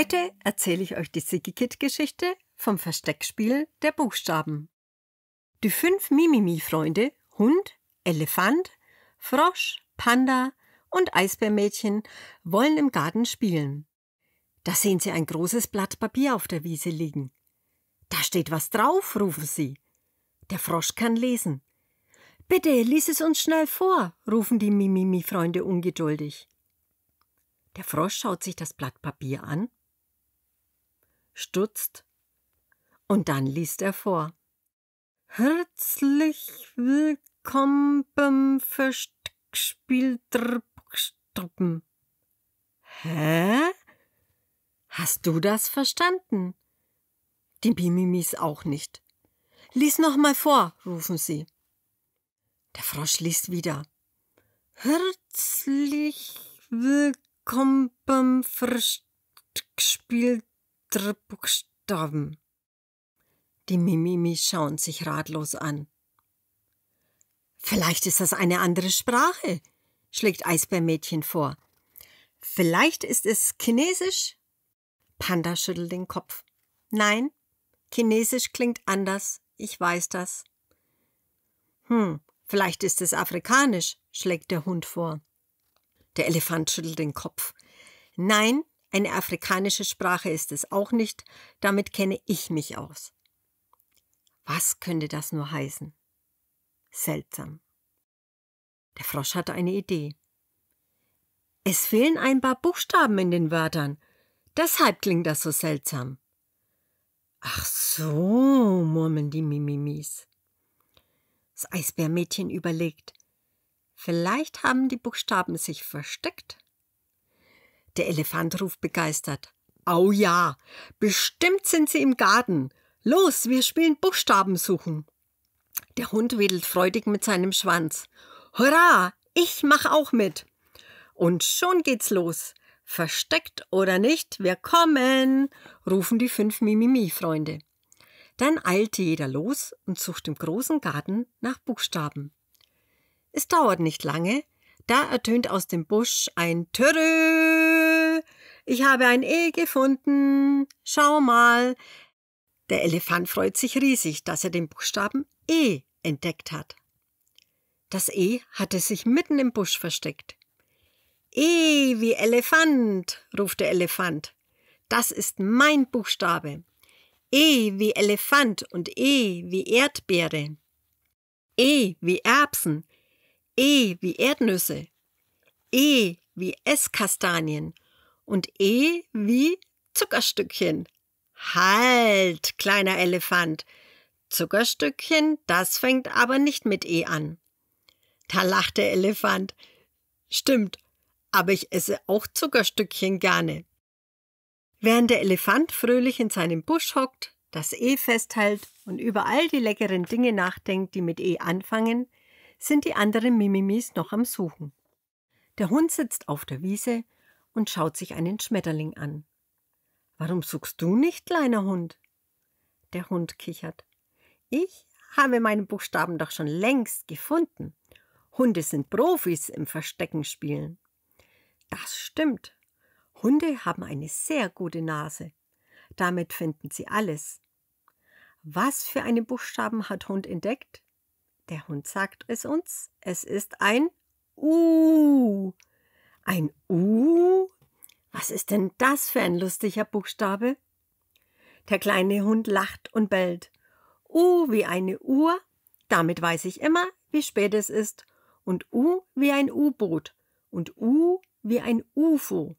Heute erzähle ich euch die Sigikit-Geschichte vom Versteckspiel der Buchstaben. Die fünf Mimimi-Freunde Hund, Elefant, Frosch, Panda und Eisbärmädchen wollen im Garten spielen. Da sehen sie ein großes Blatt Papier auf der Wiese liegen. Da steht was drauf, rufen sie. Der Frosch kann lesen. Bitte, lies es uns schnell vor, rufen die Mimimi-Freunde ungeduldig. Der Frosch schaut sich das Blatt Papier an stutzt und dann liest er vor. Herzlich willkommen beim Versteckspieltruppen. Hä? Hast du das verstanden? Die Bimimis auch nicht. Lies noch mal vor, rufen sie. Der Frosch liest wieder. Herzlich willkommen beim Versteckspiel drei Buchstaben. Die Mimimi schauen sich ratlos an. Vielleicht ist das eine andere Sprache, schlägt Eisbärmädchen vor. Vielleicht ist es Chinesisch? Panda schüttelt den Kopf. Nein, Chinesisch klingt anders, ich weiß das. Hm, vielleicht ist es Afrikanisch, schlägt der Hund vor. Der Elefant schüttelt den Kopf. Nein, eine afrikanische Sprache ist es auch nicht, damit kenne ich mich aus. Was könnte das nur heißen? Seltsam. Der Frosch hatte eine Idee. Es fehlen ein paar Buchstaben in den Wörtern. Deshalb klingt das so seltsam. Ach so, murmeln die Mimimis. Das Eisbärmädchen überlegt. Vielleicht haben die Buchstaben sich versteckt der Elefant ruft begeistert. Au ja, bestimmt sind sie im Garten. Los, wir spielen Buchstaben suchen. Der Hund wedelt freudig mit seinem Schwanz. Hurra, ich mach auch mit. Und schon geht's los. Versteckt oder nicht, wir kommen, rufen die fünf Mimimi-Freunde. Dann eilte jeder los und sucht im großen Garten nach Buchstaben. Es dauert nicht lange, da ertönt aus dem Busch ein Törö ich habe ein E gefunden. Schau mal. Der Elefant freut sich riesig, dass er den Buchstaben E entdeckt hat. Das E hatte sich mitten im Busch versteckt. E wie Elefant, ruft der Elefant. Das ist mein Buchstabe. E wie Elefant und E wie Erdbeere. E wie Erbsen. E wie Erdnüsse. E wie Esskastanien und E wie Zuckerstückchen. Halt, kleiner Elefant. Zuckerstückchen, das fängt aber nicht mit E an. Da lacht der Elefant. Stimmt, aber ich esse auch Zuckerstückchen gerne. Während der Elefant fröhlich in seinem Busch hockt, das E festhält und über all die leckeren Dinge nachdenkt, die mit E anfangen, sind die anderen Mimimis noch am Suchen. Der Hund sitzt auf der Wiese und schaut sich einen Schmetterling an. Warum suchst du nicht, kleiner Hund? Der Hund kichert. Ich habe meine Buchstaben doch schon längst gefunden. Hunde sind Profis im Versteckenspielen. Das stimmt. Hunde haben eine sehr gute Nase. Damit finden sie alles. Was für einen Buchstaben hat Hund entdeckt? Der Hund sagt es uns. Es ist ein U. Uh. Ein U? Was ist denn das für ein lustiger Buchstabe? Der kleine Hund lacht und bellt. U wie eine Uhr, damit weiß ich immer, wie spät es ist. Und U wie ein U-Boot. Und U wie ein UFO.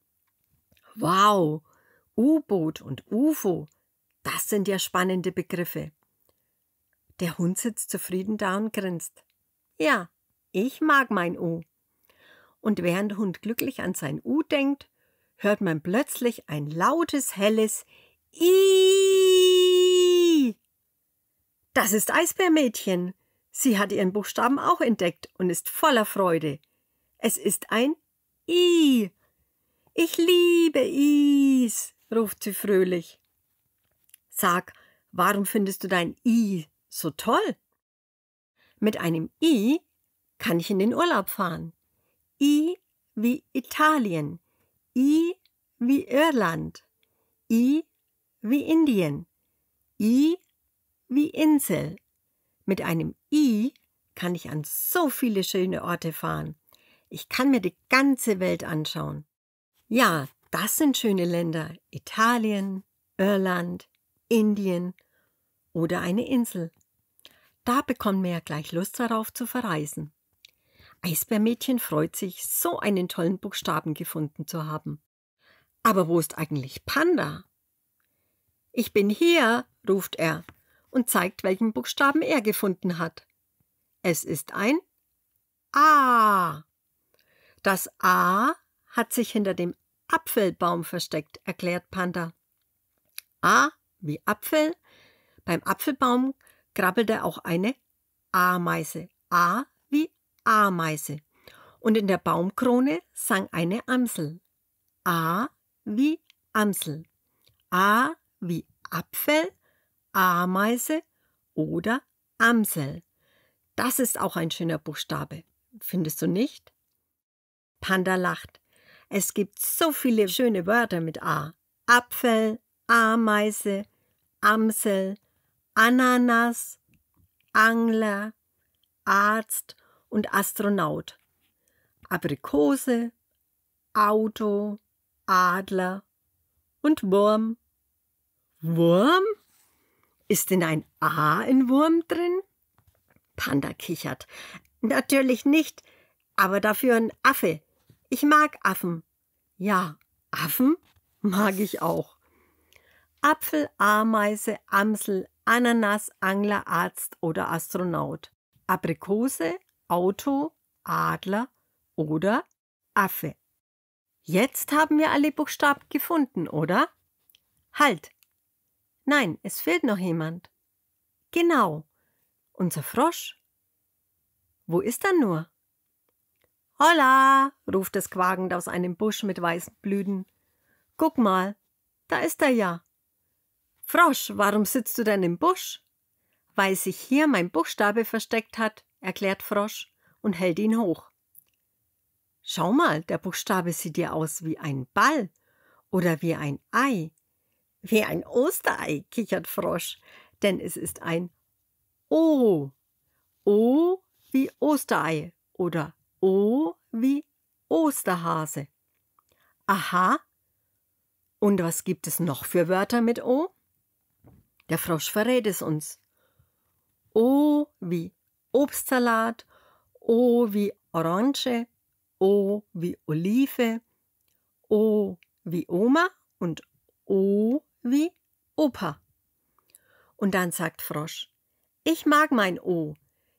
Wow, U-Boot und UFO, das sind ja spannende Begriffe. Der Hund sitzt zufrieden da und grinst. Ja, ich mag mein U und während der Hund glücklich an sein U denkt, hört man plötzlich ein lautes, helles I. Das ist Eisbärmädchen. Sie hat ihren Buchstaben auch entdeckt und ist voller Freude. Es ist ein I. Ich liebe Is, ruft sie fröhlich. Sag, warum findest du dein I so toll? Mit einem I kann ich in den Urlaub fahren. I wie Italien, I wie Irland, I wie Indien, I wie Insel. Mit einem I kann ich an so viele schöne Orte fahren. Ich kann mir die ganze Welt anschauen. Ja, das sind schöne Länder. Italien, Irland, Indien oder eine Insel. Da bekommen wir ja gleich Lust darauf zu verreisen. Eisbärmädchen freut sich, so einen tollen Buchstaben gefunden zu haben. Aber wo ist eigentlich Panda? Ich bin hier, ruft er und zeigt, welchen Buchstaben er gefunden hat. Es ist ein A. Das A hat sich hinter dem Apfelbaum versteckt, erklärt Panda. A wie Apfel. Beim Apfelbaum krabbelte auch eine Ameise. A Ameise. Und in der Baumkrone sang eine Amsel. A wie Amsel. A wie Apfel, Ameise oder Amsel. Das ist auch ein schöner Buchstabe. Findest du nicht? Panda lacht. Es gibt so viele schöne Wörter mit A. Apfel, Ameise, Amsel, Ananas, Angler, Arzt und Astronaut. Aprikose, Auto, Adler und Wurm. Wurm? Ist denn ein A in Wurm drin? Panda kichert. Natürlich nicht, aber dafür ein Affe. Ich mag Affen. Ja, Affen mag ich auch. Apfel, Ameise, Amsel, Ananas, Angler, Arzt oder Astronaut. Aprikose, Auto, Adler oder Affe. Jetzt haben wir alle Buchstaben gefunden, oder? Halt! Nein, es fehlt noch jemand. Genau, unser Frosch. Wo ist er nur? Holla! ruft es quakend aus einem Busch mit weißen Blüten. Guck mal, da ist er ja. Frosch, warum sitzt du denn im Busch? Weil sich hier mein Buchstabe versteckt hat erklärt Frosch und hält ihn hoch. Schau mal, der Buchstabe sieht dir aus wie ein Ball oder wie ein Ei. Wie ein Osterei, kichert Frosch, denn es ist ein O. O wie Osterei oder O wie Osterhase. Aha. Und was gibt es noch für Wörter mit O? Der Frosch verrät es uns. O wie Obstsalat, O wie Orange, O wie Olive, O wie Oma und O wie Opa. Und dann sagt Frosch, ich mag mein O,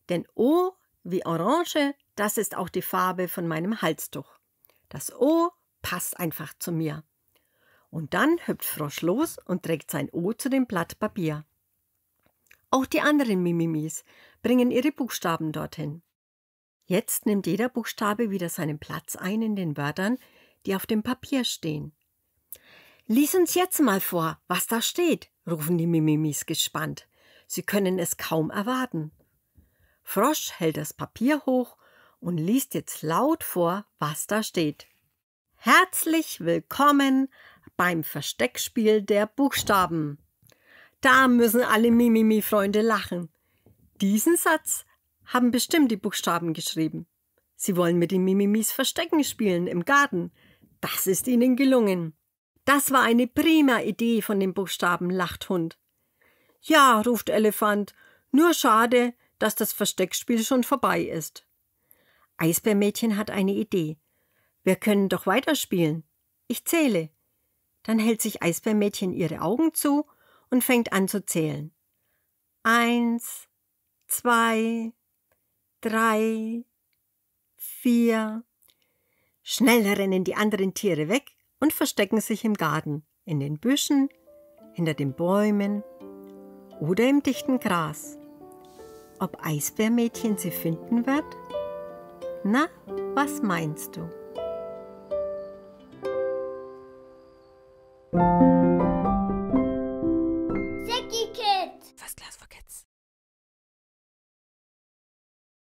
denn O wie Orange, das ist auch die Farbe von meinem Halstuch. Das O passt einfach zu mir. Und dann hüpft Frosch los und trägt sein O zu dem Blatt Papier. Auch die anderen Mimimis bringen ihre Buchstaben dorthin. Jetzt nimmt jeder Buchstabe wieder seinen Platz ein in den Wörtern, die auf dem Papier stehen. Lies uns jetzt mal vor, was da steht, rufen die Mimimis gespannt. Sie können es kaum erwarten. Frosch hält das Papier hoch und liest jetzt laut vor, was da steht. Herzlich willkommen beim Versteckspiel der Buchstaben. Da müssen alle Mimimi-Freunde lachen. Diesen Satz haben bestimmt die Buchstaben geschrieben. Sie wollen mit den Mimimis Verstecken spielen im Garten. Das ist ihnen gelungen. Das war eine prima Idee von den Buchstaben lacht Hund. Ja, ruft Elefant, nur schade, dass das Versteckspiel schon vorbei ist. Eisbärmädchen hat eine Idee. Wir können doch weiterspielen. Ich zähle. Dann hält sich Eisbärmädchen ihre Augen zu und fängt an zu zählen. Eins, zwei, drei, vier. Schnell rennen die anderen Tiere weg und verstecken sich im Garten, in den Büschen, hinter den Bäumen oder im dichten Gras. Ob Eisbärmädchen sie finden wird? Na, was meinst du?